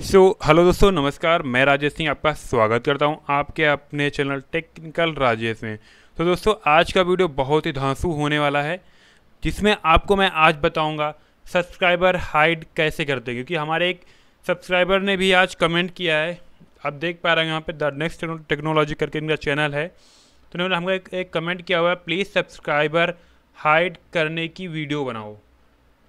सो so, hello दोस्तों नमस्कार मैं राजेश सिंह आपका स्वागत करता हूं आपके अपने चैनल टेक्निकल राजेश में तो दोस्तों आज का वीडियो बहुत ही धांसू होने वाला है जिसमें आपको मैं आज बताऊंगा सब्सक्राइबर हाइड कैसे करते हैं क्योंकि हमारे एक सब्सक्राइबर ने भी आज कमेंट किया है आप देख पा रहे हैं यहाँ पर द नेक्स्ट टेक्नोलॉजी करके इनका चैनल है तो उन्होंने हमको एक, एक कमेंट किया हुआ है प्लीज़ सब्सक्राइबर हाइड करने की वीडियो बनाओ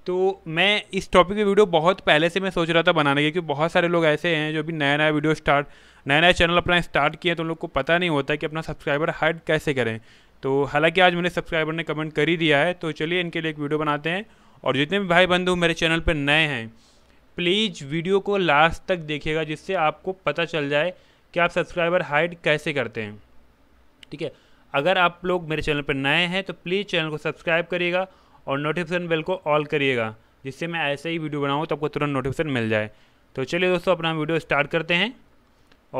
तो मैं इस टॉपिक की वीडियो बहुत पहले से मैं सोच रहा था बनाने की क्योंकि बहुत सारे लोग ऐसे हैं जो भी नया नया वीडियो स्टार्ट नया नया चैनल अपना स्टार्ट किया तो उन लोग को पता नहीं होता कि अपना सब्सक्राइबर हाइड कैसे करें तो हालांकि आज मैंने सब्सक्राइबर ने कमेंट कर ही दिया है तो चलिए इनके लिए एक वीडियो बनाते हैं और जितने भी भाई बंधु मेरे चैनल पर नए हैं प्लीज़ वीडियो को लास्ट तक देखिएगा जिससे आपको पता चल जाए कि आप सब्सक्राइबर हाइड कैसे करते हैं ठीक है अगर आप लोग मेरे चैनल पर नए हैं तो प्लीज़ चैनल को सब्सक्राइब करिएगा और नोटिफिकेशन बेल को ऑल करिएगा जिससे मैं ऐसे ही वीडियो बनाऊँ तो आपको तुरंत नोटिफिकेशन मिल जाए तो चलिए दोस्तों अपना वीडियो स्टार्ट करते हैं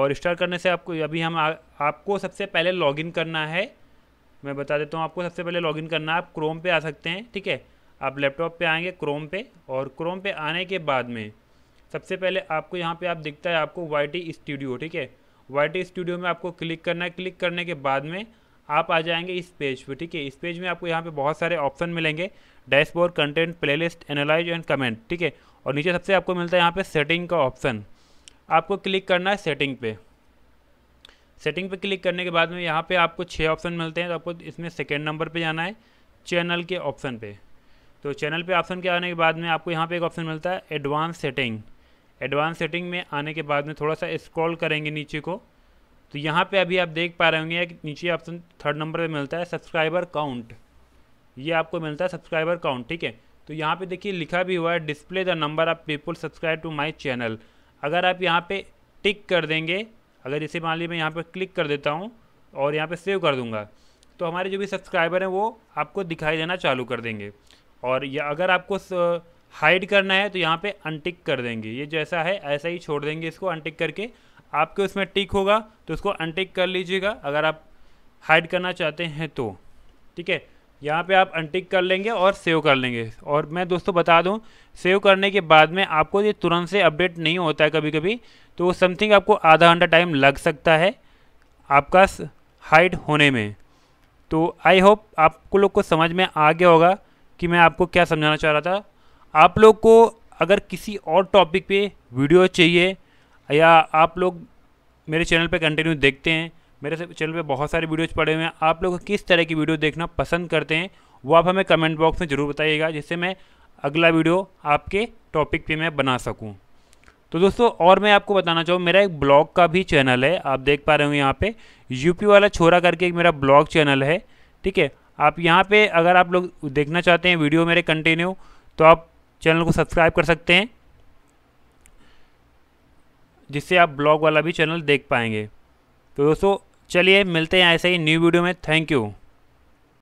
और स्टार्ट करने से आपको अभी हम आ, आपको सबसे पहले लॉगिन करना है मैं बता देता हूँ आपको सबसे पहले लॉगिन करना है आप क्रोम पे आ सकते हैं ठीक है आप लैपटॉप पे आएंगे क्रोम पे और क्रोम पे आने के बाद में सबसे पहले आपको यहाँ पे आप दिखता है आपको वाई टी स्टूडियो ठीक है वाई टी स्टूडियो में आपको क्लिक करना है क्लिक करने के बाद में आप आ जाएंगे इस पेज पर ठीक है इस पेज में आपको यहाँ पे बहुत सारे ऑप्शन मिलेंगे dashboard content playlist analyse and comment ठीक है और नीचे सबसे आपको मिलता है यहाँ पे सेटिंग का ऑप्शन आपको क्लिक करना है सेटिंग पे सेटिंग पे क्लिक करने के बाद में यहाँ पे आपको छः ऑप्शन मिलते हैं तो आपको इसमें सेकेंड नंबर पर जाना है चैनल के ऑप्शन पर तो चैनल पर ऑप्शन के आने के बाद में आपको यहाँ पर एक ऑप्शन मिलता है एडवांस सेटिंग एडवांस सेटिंग में आने के बाद में थोड़ा सा स्क्रॉल करेंगे नीचे को तो यहाँ पे अभी आप देख पा रहे होंगे कि नीचे ऑप्शन थर्ड नंबर पे मिलता है सब्सक्राइबर काउंट ये आपको मिलता है सब्सक्राइबर काउंट ठीक है तो यहाँ पे देखिए लिखा भी हुआ है display the number of people subscribe to my channel अगर आप यहाँ पे टिक कर देंगे अगर इसे मान लीजिए मैं यहाँ पर क्लिक कर देता हूँ और यहाँ पर सेव कर दूँगा तो हमारे जो भी सब्सक्राइबर हैं वो आपको दिखाई देना चालू कर देंगे और या अगर आपको हाइड करना है तो यहाँ पर अनटिक कर देंगे ये जैसा है ऐसा ही छोड़ देंगे इसको अनटिक करके आपके उसमें टिक होगा तो उसको अनटिक कर लीजिएगा अगर आप हाइड करना चाहते हैं तो ठीक है यहाँ पे आप अनटिक कर लेंगे और सेव कर लेंगे और मैं दोस्तों बता दूँ सेव करने के बाद में आपको ये तुरंत से अपडेट नहीं होता है कभी कभी तो समथिंग आपको आधा घंटा टाइम लग सकता है आपका हाइड होने में तो आई होप आपको लोग को समझ में आ गया होगा कि मैं आपको क्या समझाना चाह रहा था आप लोग को अगर किसी और टॉपिक पे वीडियो चाहिए या आप लोग मेरे चैनल पे कंटिन्यू देखते हैं मेरे चैनल पे बहुत सारे वीडियोज पड़े हुए हैं आप लोग किस तरह की वीडियो देखना पसंद करते हैं वो आप हमें कमेंट बॉक्स में ज़रूर बताइएगा जिससे मैं अगला वीडियो आपके टॉपिक पे मैं बना सकूँ तो दोस्तों और मैं आपको बताना चाहूँ मेरा एक ब्लॉग का भी चैनल है आप देख पा रहे हो यहाँ पे यूपी वाला छोरा करके एक मेरा ब्लॉग चैनल है ठीक है आप यहाँ पे अगर आप लोग देखना चाहते हैं वीडियो मेरे कंटिन्यू तो आप चैनल को सब्सक्राइब कर सकते हैं जिससे आप ब्लॉग वाला भी चैनल देख पाएंगे तो दोस्तों चलिए मिलते हैं ऐसे ही न्यू वीडियो में थैंक यू